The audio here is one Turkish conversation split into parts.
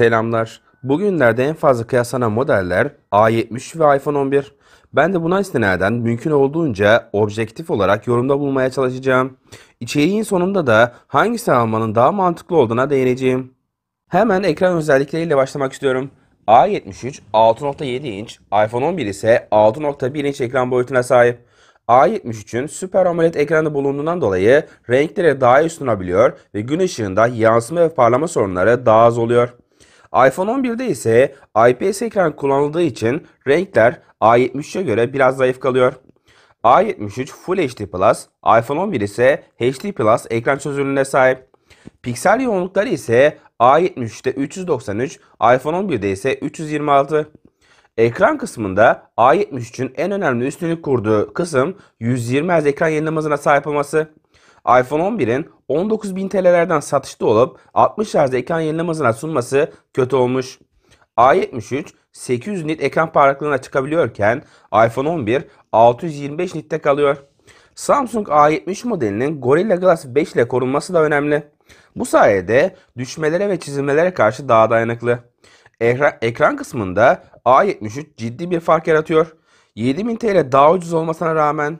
Selamlar. Bugünlerde en fazla kıyaslanan modeller A70 ve iPhone 11. Ben de buna istinaden mümkün olduğunca objektif olarak yorumda bulmaya çalışacağım. İçeriğin sonunda da hangisi almanın daha mantıklı olduğuna değineceğim. Hemen ekran özellikleriyle başlamak istiyorum. A73 6.7 inç, iPhone 11 ise 6.1 inç ekran boyutuna sahip. A73'ün Super AMOLED ekranı bulunduğundan dolayı renklere daha iyi sunabiliyor ve gün ışığında yansıma ve parlama sorunları daha az oluyor iPhone 11'de ise IPS ekran kullanıldığı için renkler A73'e göre biraz zayıf kalıyor. A73 Full HD Plus, iPhone 11 ise HD Plus ekran çözünürlüğüne sahip. Piksel yoğunlukları ise A73'te 393, iPhone 11'de ise 326. Ekran kısmında A73'ün en önemli üstünlük kurduğu kısım 120 Hz ekran yayınlamasına sahip olması iPhone 11'in 19.000 TL'lerden satışta olup 60 Hz ekran yenileme sunması kötü olmuş. A73 800 nit ekran parlaklığına çıkabiliyorken iPhone 11 625 nitte kalıyor. Samsung A70 modelinin Gorilla Glass 5 ile korunması da önemli. Bu sayede düşmelere ve çizilmelere karşı daha dayanıklı. Ekran, ekran kısmında A73 ciddi bir fark yaratıyor. 7000 TL daha ucuz olmasına rağmen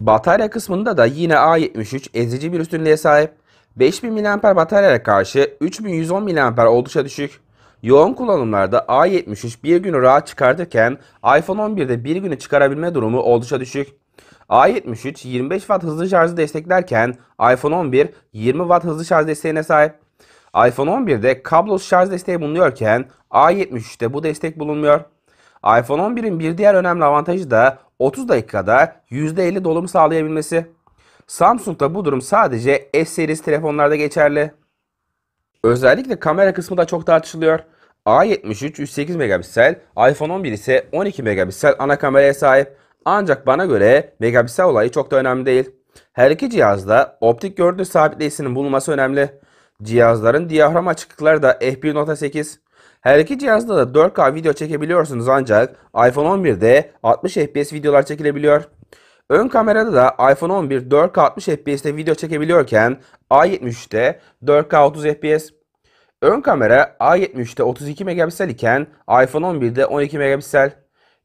Batarya kısmında da yine A73 ezici bir üstünlüğe sahip. 5000 mAh bataryaya karşı 3110 mAh oldukça düşük. Yoğun kullanımlarda A73 bir günü rahat çıkartırken iPhone 11'de bir günü çıkarabilme durumu oldukça düşük. A73 25 Watt hızlı şarjı desteklerken iPhone 11 20 Watt hızlı şarj desteğine sahip. iPhone 11'de kablosuz şarj desteği bulunuyorken A73'te bu destek bulunmuyor. iPhone 11'in bir diğer önemli avantajı da 30 dakikada %50 dolum sağlayabilmesi. Samsung'da bu durum sadece S serisi telefonlarda geçerli. Özellikle kamera kısmı da çok tartışılıyor. A73 108 megapiksel, iPhone 11 ise 12 megapiksel ana kameraya sahip. Ancak bana göre megapiksel olayı çok da önemli değil. Her iki cihazda optik görüntü sabitleyicisinin bulunması önemli. Cihazların diyafram açıklıkları da f1.8. Her iki cihazda da 4K video çekebiliyorsunuz ancak iPhone 11'de 60 FPS videolar çekilebiliyor. Ön kamerada da iPhone 11 4K 60 FPS'te video çekebiliyorken A73'te 4K 30 FPS. Ön kamera A73'te 32 megapiksel iken iPhone 11'de 12 megapiksel.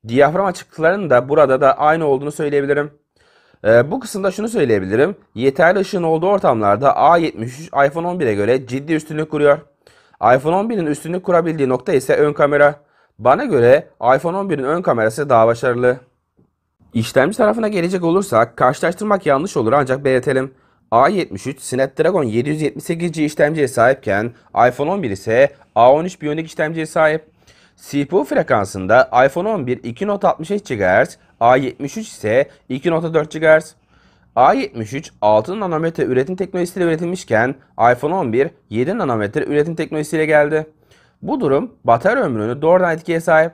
Diyafram açıklıklarının da burada da aynı olduğunu söyleyebilirim. Ee, bu kısımda şunu söyleyebilirim. Yeterli ışığın olduğu ortamlarda A73 iPhone 11'e göre ciddi üstünlük kuruyor iPhone 11'in üstünü kurabildiği nokta ise ön kamera. Bana göre iPhone 11'in ön kamerası daha başarılı. İşlemci tarafına gelecek olursak karşılaştırmak yanlış olur ancak belirtelim. A73 Snapdragon 778C işlemciye sahipken iPhone 11 ise A13 Bionic işlemciye sahip. CPU frekansında iPhone 11 2.65 GHz, A73 ise 2.4 GHz. A73 6 nanometre üretim teknolojisiyle üretilmişken iPhone 11 7 nanometre üretim teknolojisiyle geldi. Bu durum batarya ömrünü doğrudan etkiye sahip.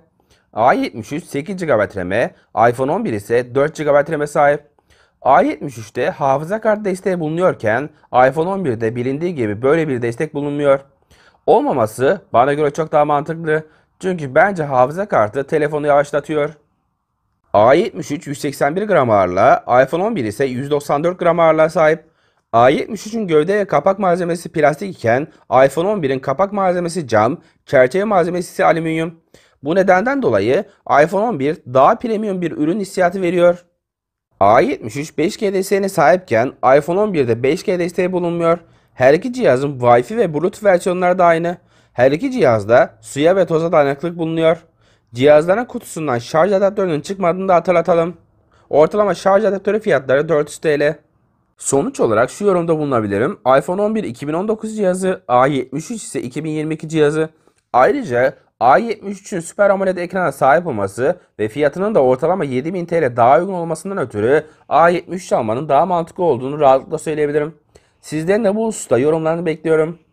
A73 8 GB RAM'e, iPhone 11 ise 4 GB RAM'e sahip. A73'te hafıza kart desteği bulunuyorken iPhone 11'de bilindiği gibi böyle bir destek bulunmuyor. Olmaması bana göre çok daha mantıklı. Çünkü bence hafıza kartı telefonu yavaşlatıyor. A73 181 gram ağırlığa, iPhone 11 ise 194 gram ağırlığa sahip. A73'ün gövde ve kapak malzemesi plastik iken iPhone 11'in kapak malzemesi cam, çerçeve malzemesi ise alüminyum. Bu nedenden dolayı iPhone 11 daha premium bir ürün hissiyatı veriyor. A73 5G desteğine sahipken iPhone 11'de 5G desteği bulunmuyor. Her iki cihazın Wi-Fi ve Bluetooth versiyonları da aynı. Her iki cihazda suya ve toza dayanıklık bulunuyor. Cihazların kutusundan şarj adaptörünün çıkmadığını da hatırlatalım. Ortalama şarj adaptörü fiyatları 400 TL. Sonuç olarak şu yorumda bulunabilirim. iPhone 11 2019 cihazı, A73 ise 2022 cihazı. Ayrıca A73'ün Super AMOLED ekrana sahip olması ve fiyatının da ortalama 7000 TL daha uygun olmasından ötürü A73 almanın daha mantıklı olduğunu rahatlıkla söyleyebilirim. Sizden de bu hususta yorumlarını bekliyorum.